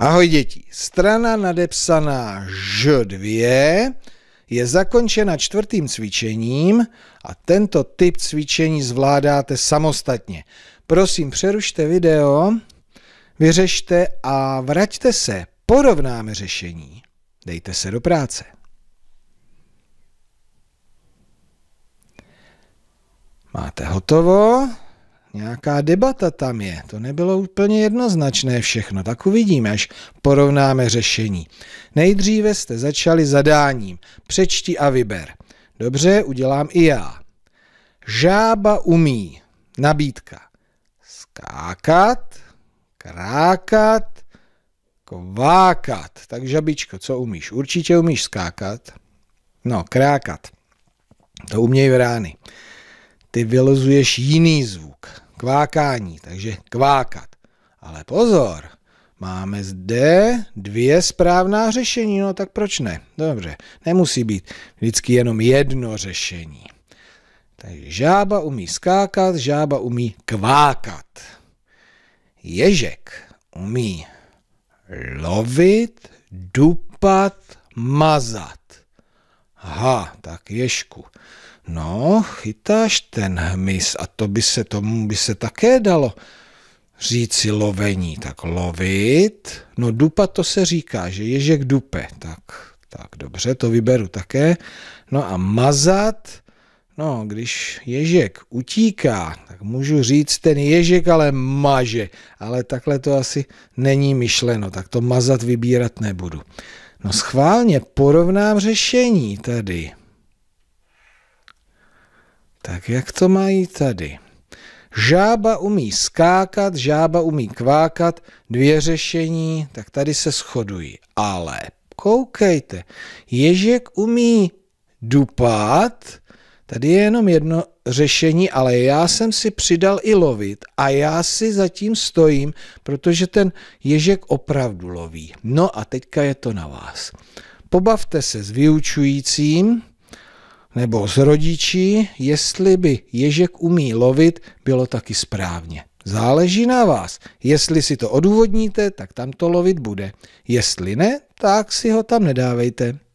Ahoj děti, strana nadepsaná Ž2 je zakončena čtvrtým cvičením a tento typ cvičení zvládáte samostatně. Prosím, přerušte video, vyřešte a vraťte se, porovnáme řešení. Dejte se do práce. Máte hotovo. Nějaká debata tam je, to nebylo úplně jednoznačné všechno, tak uvidíme, až porovnáme řešení. Nejdříve jste začali zadáním, přečti a vyber. Dobře, udělám i já. Žába umí, nabídka. Skákat, krákat, kvákat. Tak žabičko, co umíš? Určitě umíš skákat. No, krákat. To umějí v rány ty vylozuješ jiný zvuk, kvákání, takže kvákat. Ale pozor, máme zde dvě správná řešení, no tak proč ne? Dobře, nemusí být vždycky jenom jedno řešení. Takže žába umí skákat, žába umí kvákat. Ježek umí lovit, dupat, mazat. Aha, tak ježku. No, chytáš ten hmyz a to by se tomu by se také dalo říci lovení. Tak lovit, no dupa to se říká, že ježek dupe. Tak, tak dobře, to vyberu také. No a mazat, no když ježek utíká, tak můžu říct ten ježek ale maže. Ale takhle to asi není myšleno, tak to mazat vybírat nebudu. No schválně porovnám řešení tady. Tak jak to mají tady? Žába umí skákat, žába umí kvákat, dvě řešení, tak tady se shodují. Ale koukejte, ježek umí dupat, tady je jenom jedno řešení, ale já jsem si přidal i lovit a já si zatím stojím, protože ten ježek opravdu loví. No a teďka je to na vás. Pobavte se s vyučujícím, nebo z rodičí, jestli by ježek umí lovit, bylo taky správně. Záleží na vás. Jestli si to odůvodníte, tak tam to lovit bude. Jestli ne, tak si ho tam nedávejte.